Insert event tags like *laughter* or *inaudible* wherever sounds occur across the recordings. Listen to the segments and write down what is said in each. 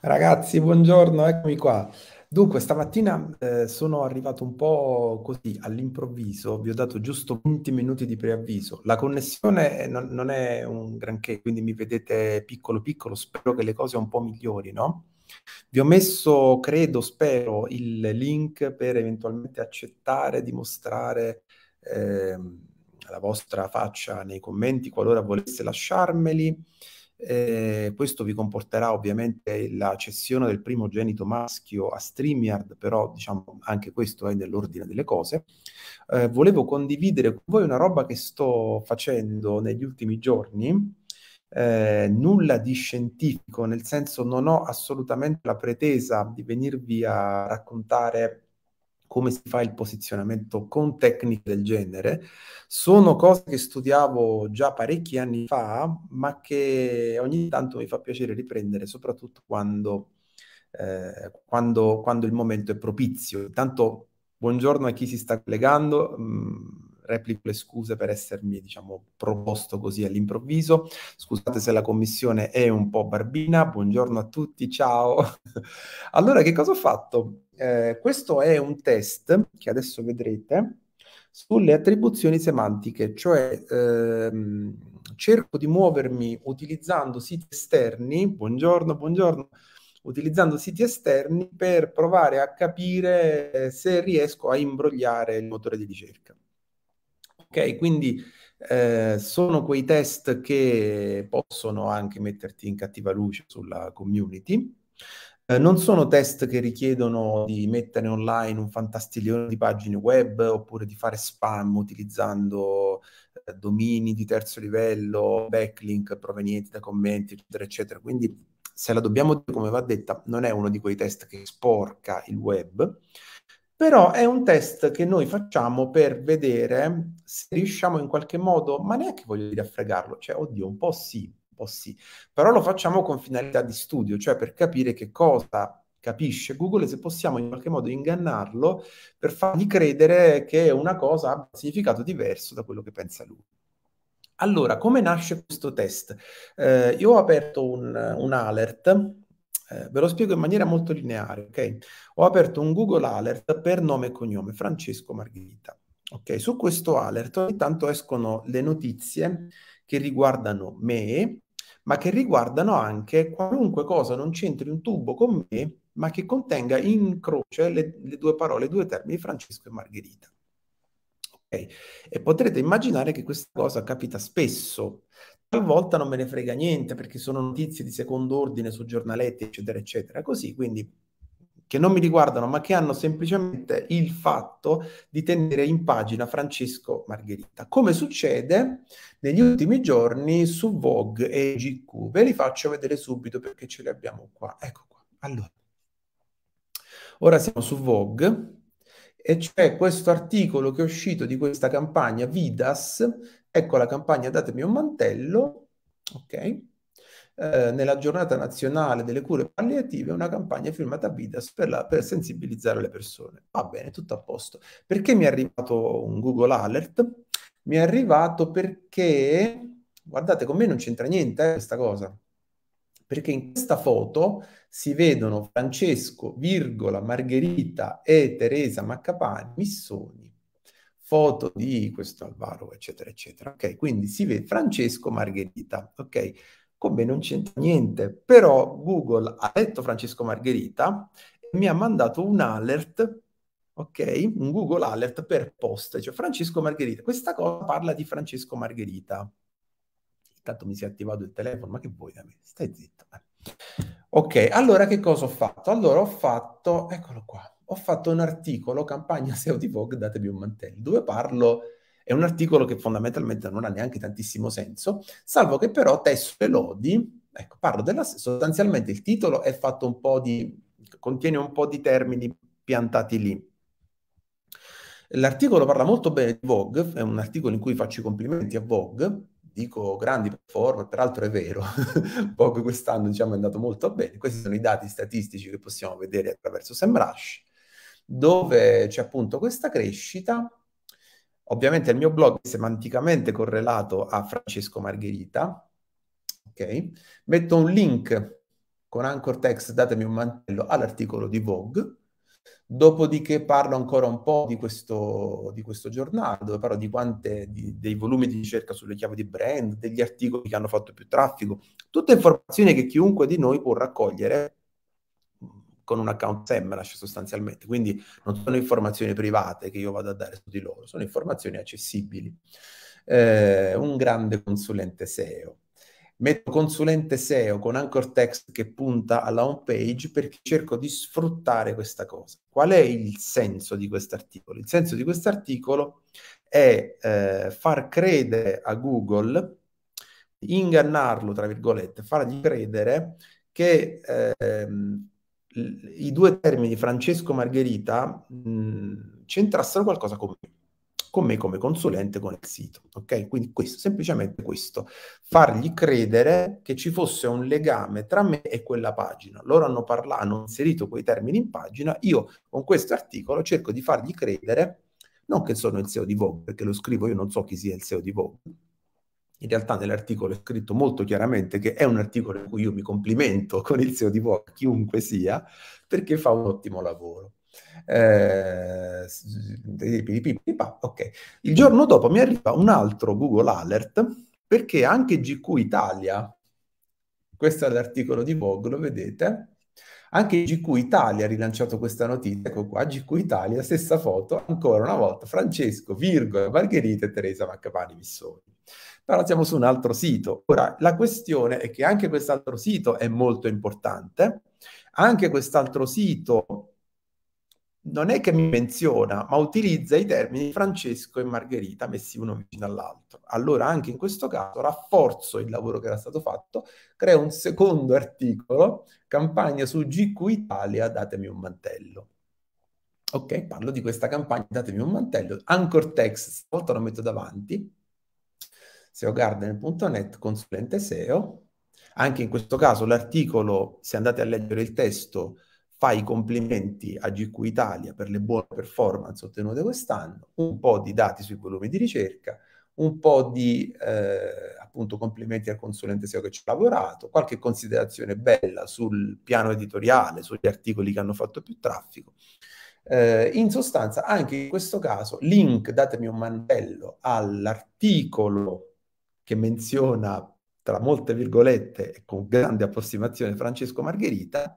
Ragazzi, buongiorno, eccomi qua. Dunque, stamattina eh, sono arrivato un po' così all'improvviso, vi ho dato giusto 20 minuti di preavviso. La connessione eh, non, non, è un granché, quindi mi vedete piccolo piccolo, spero che le cose un po' migliori, no? Vi ho messo, credo, spero, il link per eventualmente accettare di mostrare eh, la vostra faccia nei commenti qualora voleste lasciarmeli. Eh, questo vi comporterà ovviamente la cessione del primogenito maschio a StreamYard, però diciamo anche questo è nell'ordine delle cose. Eh, volevo condividere con voi una roba che sto facendo negli ultimi giorni. Eh, nulla di scientifico, nel senso non ho assolutamente la pretesa di venirvi a raccontare come si fa il posizionamento con tecniche del genere, sono cose che studiavo già parecchi anni fa, ma che ogni tanto mi fa piacere riprendere, soprattutto quando, eh, quando, quando il momento è propizio. Intanto, buongiorno a chi si sta collegando. Mh, mm, replico le scuse per essermi, diciamo, proposto così all'improvviso. Scusate se la commissione è un po' barbina. Buongiorno a tutti, ciao. *laughs* allora, che cosa ho fatto? Eh, questo è un test che adesso vedrete sulle attribuzioni semantiche, cioè ehm, cerco di muovermi utilizzando siti esterni. Buongiorno, buongiorno utilizzando siti esterni per provare a capire eh, se riesco a imbrogliare il motore di ricerca. Ok, quindi eh, sono quei test che possono anche metterti in cattiva luce sulla community. Eh, non sono test che richiedono di mettere online un fantastiglione di pagine web oppure di fare spam utilizzando eh, domini di terzo livello, backlink provenienti da commenti, eccetera, eccetera. Quindi se la dobbiamo dire come va detta, non è uno di quei test che sporca il web, però è un test che noi facciamo per vedere se riusciamo in qualche modo, ma neanche voglio dire a fregarlo, cioè oddio, un po' sì, un po' sì, però lo facciamo con finalità di studio, cioè per capire che cosa capisce Google e se possiamo in qualche modo ingannarlo per fargli credere che una cosa abbia un significato diverso da quello che pensa lui. Allora, come nasce questo test? Eh, io ho aperto un, un alert eh, ve lo spiego in maniera molto lineare, ok? Ho aperto un Google Alert per nome e cognome, Francesco Margherita. Ok, su questo alert ogni tanto escono le notizie che riguardano me, ma che riguardano anche qualunque cosa non c'entri un tubo con me, ma che contenga in croce le, le due parole, i due termini Francesco e Margherita. Okay. E potrete immaginare che questa cosa capita spesso, talvolta non me ne frega niente perché sono notizie di secondo ordine su giornaletti, eccetera, eccetera. Così, quindi, che non mi riguardano, ma che hanno semplicemente il fatto di tenere in pagina Francesco Margherita. Come succede negli ultimi giorni su Vogue e GQ. Ve li faccio vedere subito perché ce li abbiamo qua. Ecco qua. Allora, ora siamo su Vogue e c'è questo articolo che è uscito di questa campagna Vidas ecco la campagna Datemi un mantello, ok? Eh, nella giornata nazionale delle cure palliative una campagna firmata Bidas per, la, per sensibilizzare le persone. Va bene, tutto a posto. Perché mi è arrivato un Google Alert? Mi è arrivato perché, guardate, con me non c'entra niente eh, questa cosa, perché in questa foto si vedono Francesco, virgola, Margherita e Teresa Maccapani, Missoni, foto di questo Alvaro, eccetera, eccetera. Ok, quindi si vede Francesco Margherita, ok? Come non c'entra niente, però Google ha letto Francesco Margherita e mi ha mandato un alert, ok? Un Google alert per post, cioè Francesco Margherita. Questa cosa parla di Francesco Margherita. Intanto mi si è attivato il telefono, ma che vuoi da me? Stai zitto. Ok, allora che cosa ho fatto? Allora ho fatto, eccolo qua ho fatto un articolo, campagna *laughs* SEO di Vogue, datevi un mantello, dove parlo, è un articolo che fondamentalmente non ha neanche tantissimo senso, salvo che però testo e lodi, ecco, parlo della, sostanzialmente il titolo è fatto un po' di, contiene un po' di termini piantati lì. L'articolo parla molto bene di Vogue, è un articolo in cui faccio i complimenti a Vogue, dico grandi performance, peraltro è vero, *laughs* Vogue quest'anno diciamo, è andato molto bene, questi sono i dati statistici che possiamo vedere attraverso SEMrush dove c'è appunto questa crescita. Ovviamente il mio blog è semanticamente correlato a Francesco Margherita. Ok, Metto un link con Anchor Text, datemi un mantello, all'articolo di Vogue. Dopodiché parlo ancora un po' di questo, di questo giornale, dove parlo di quante, di, dei volumi di ricerca sulle chiavi di brand, degli articoli che hanno fatto più traffico, tutte informazioni che chiunque di noi può raccogliere con un account Semrush sostanzialmente, quindi non sono informazioni private che io vado a dare su di loro, sono informazioni accessibili. Eh, un grande consulente SEO. Metto consulente SEO con anchor text che punta alla home page perché cerco di sfruttare questa cosa. Qual è il senso di quest'articolo? Il senso di quest'articolo è eh, far credere a Google, ingannarlo, tra virgolette, fargli credere che ehm, i due termini Francesco Margherita mh, c'entrassero qualcosa con me, con me come consulente con il sito, ok? Quindi questo, semplicemente questo, fargli credere che ci fosse un legame tra me e quella pagina. Loro hanno parlato, hanno inserito quei termini in pagina, io con questo articolo cerco di fargli credere non che sono il SEO di Vogue, perché lo scrivo, io non so chi sia il SEO di Vogue, in realtà nell'articolo è scritto molto chiaramente che è un articolo in cui io mi complimento con il CEO di Vogue, chiunque sia, perché fa un ottimo lavoro. Eh, okay. Il giorno dopo mi arriva un altro Google Alert perché anche GQ Italia, questo è l'articolo di Vogue, lo vedete, anche GQ Italia ha rilanciato questa notizia, ecco qua, GQ Italia, stessa foto, ancora una volta, Francesco, Virgo, Margherita e Teresa Maccapani Missoni. Però siamo su un altro sito. Ora, la questione è che anche quest'altro sito è molto importante, anche quest'altro sito non è che mi menziona, ma utilizza i termini Francesco e Margherita messi uno vicino all'altro. Allora anche in questo caso rafforzo il lavoro che era stato fatto, creo un secondo articolo, campagna su GQ Italia, datemi un mantello. Ok, parlo di questa campagna, datemi un mantello, anchor text, stavolta lo metto davanti, seogarden.net, consulente SEO. Anche in questo caso l'articolo, se andate a leggere il testo, fa i complimenti a GQ Italia per le buone performance ottenute quest'anno, un po' di dati sui volumi di ricerca, un po' di eh, appunto complimenti al consulente SEO che ci ha lavorato, qualche considerazione bella sul piano editoriale, sugli articoli che hanno fatto più traffico. Eh, in sostanza, anche in questo caso, link, datemi un mantello all'articolo che menziona tra molte virgolette e con grande approssimazione Francesco Margherita.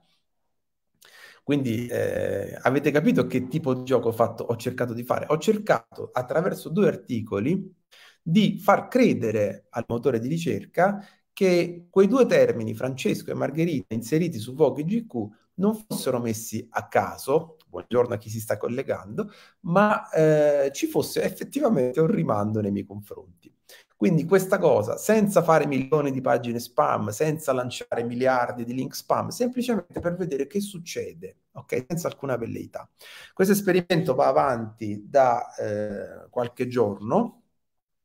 Quindi eh, avete capito che tipo di gioco ho, fatto, ho cercato di fare? Ho cercato attraverso due articoli di far credere al motore di ricerca che quei due termini, Francesco e Margherita, inseriti su Vogue GQ, non fossero messi a caso, buongiorno a chi si sta collegando, ma eh, ci fosse effettivamente un rimando nei miei confronti. Quindi questa cosa, senza fare milioni di pagine spam, senza lanciare miliardi di link spam, semplicemente per vedere che succede, ok? Senza alcuna velleità. Questo esperimento va avanti da eh, qualche giorno,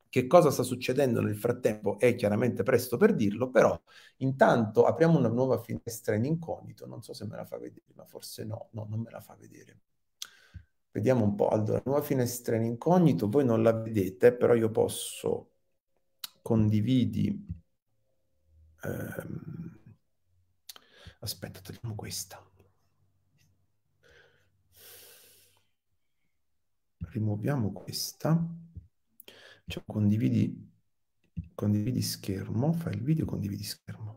che cosa sta succedendo nel frattempo è chiaramente presto per dirlo, però intanto apriamo una nuova finestra in incognito, non so se me la fa vedere, ma forse no, no, non me la fa vedere. Vediamo un po', allora, nuova finestra in incognito, voi non la vedete, però io posso condividi... Ehm... Aspetta, togliamo questa. Rimuoviamo questa. Cioè, condividi, condividi schermo, fai il video, condividi schermo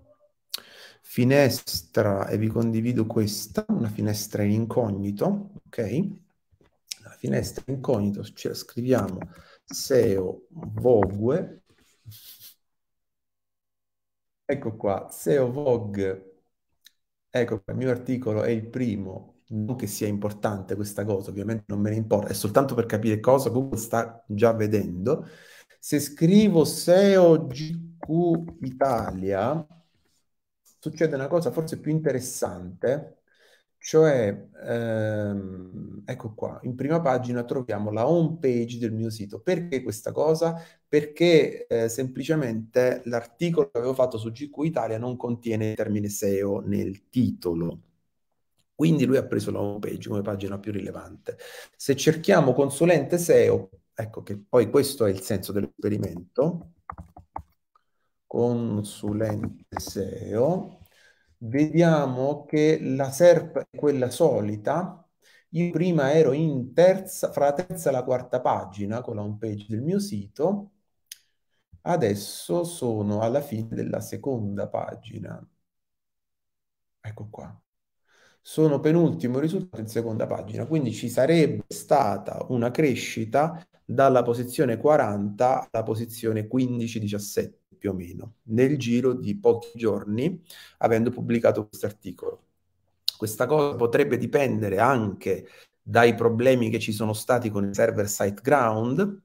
finestra e vi condivido questa, una finestra in incognito, ok? La finestra in incognito, cioè scriviamo SEO Vogue Ecco qua, SEO Vogue, ecco il mio articolo è il primo, non che sia importante questa cosa, ovviamente non me ne importa, è soltanto per capire cosa Google sta già vedendo. Se scrivo SEO GQ Italia, succede una cosa forse più interessante, cioè, ehm, ecco qua, in prima pagina troviamo la home page del mio sito. Perché questa cosa? Perché eh, semplicemente l'articolo che avevo fatto su GQ Italia non contiene il termine SEO nel titolo. Quindi lui ha preso la home page come pagina più rilevante. Se cerchiamo consulente SEO, ecco che poi questo è il senso dell'esperimento, consulente SEO, vediamo che la SERP è quella solita. Io prima ero in terza, fra la terza e la quarta pagina con la home page del mio sito, adesso sono alla fine della seconda pagina. Ecco qua. Sono penultimo risultato in seconda pagina, quindi ci sarebbe stata una crescita dalla posizione 40 alla posizione 15-17 più o meno, nel giro di pochi giorni, avendo pubblicato questo articolo. Questa cosa potrebbe dipendere anche dai problemi che ci sono stati con il server site ground,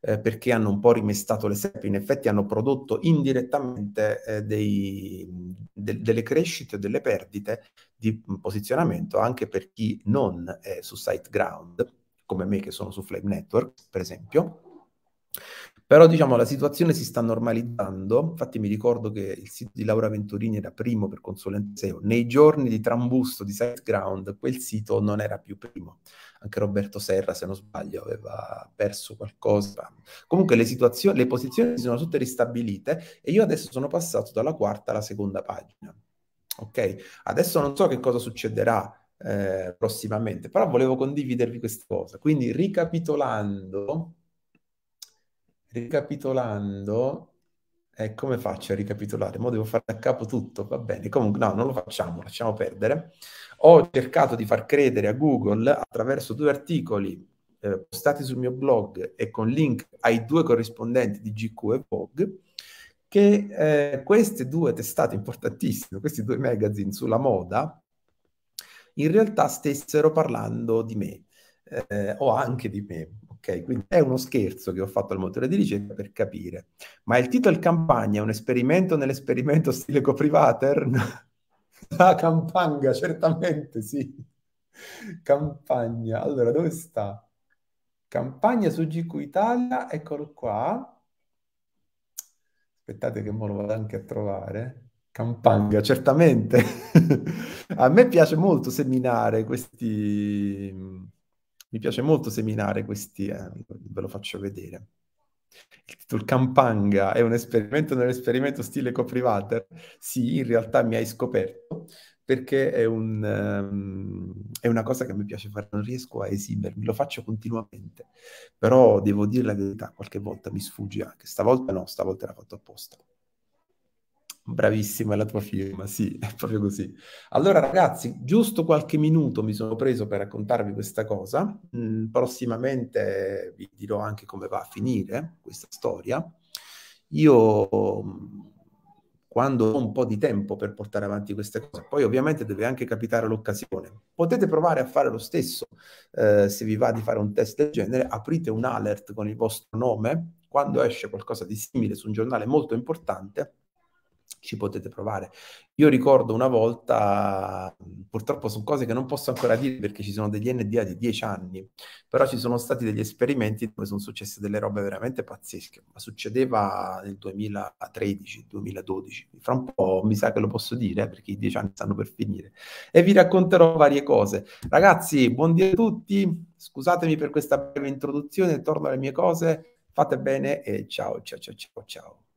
eh, perché hanno un po' rimestato le SEP, in effetti hanno prodotto indirettamente eh, dei, de- delle crescite o delle perdite di posizionamento anche per chi non è su SiteGround, come me che sono su Flame Network, per esempio. Però diciamo la situazione si sta normalizzando, infatti mi ricordo che il sito di Laura Venturini era primo per consulente SEO, nei giorni di trambusto di SiteGround quel sito non era più primo, anche Roberto Serra se non sbaglio aveva perso qualcosa. Comunque le, situazio- le posizioni si sono tutte ristabilite e io adesso sono passato dalla quarta alla seconda pagina. Ok, adesso non so che cosa succederà eh, prossimamente, però volevo condividervi questa cosa. Quindi ricapitolando, Ricapitolando, eh, come faccio a ricapitolare? Mo devo fare da capo tutto, va bene. Comunque, no, non lo facciamo, lasciamo perdere. Ho cercato di far credere a Google attraverso due articoli eh, postati sul mio blog e con link ai due corrispondenti di GQ e Vogue che eh, queste due testate importantissime, questi due magazine sulla moda, in realtà stessero parlando di me eh, o anche di me quindi è uno scherzo che ho fatto al motore di ricerca per capire. Ma il titolo campagna è un esperimento nell'esperimento stile coprivater? *laughs* La campagna, certamente sì. Campagna. Allora, dove sta? Campagna su GQ Italia, eccolo qua. Aspettate che mo lo vado anche a trovare. Campagna, certamente. *laughs* a me piace molto seminare questi mi piace molto seminare questi, eh, ve lo faccio vedere. Il titolo Campanga è un esperimento nell'esperimento stile coprivater? Sì, in realtà mi hai scoperto perché è, un, um, è, una cosa che mi piace fare, non riesco a esimermi, lo faccio continuamente, però devo dire la verità, qualche volta mi sfugge anche, stavolta no, stavolta l'ha fatto apposta. Bravissima la tua firma, sì, *laughs* è proprio così. Allora ragazzi, giusto qualche minuto mi sono preso per raccontarvi questa cosa, mm, prossimamente vi dirò anche come va a finire questa storia. Io quando ho un po' di tempo per portare avanti queste cose. Poi ovviamente deve anche capitare l'occasione. Potete provare a fare lo stesso, eh, se vi va di fare un test del genere, aprite un alert con il vostro nome, quando esce qualcosa di simile su un giornale molto importante, ci potete provare. Io ricordo una volta, purtroppo sono cose che non posso ancora dire perché ci sono degli NDA di dieci anni, però ci sono stati degli esperimenti dove sono successe delle robe veramente pazzesche, ma succedeva nel 2013-2012, fra un po' mi sa che lo posso dire eh, perché i dieci anni stanno per finire e vi racconterò varie cose. Ragazzi, buongiorno a tutti, scusatemi per questa breve introduzione, torno alle mie cose, fate bene e ciao ciao ciao ciao ciao.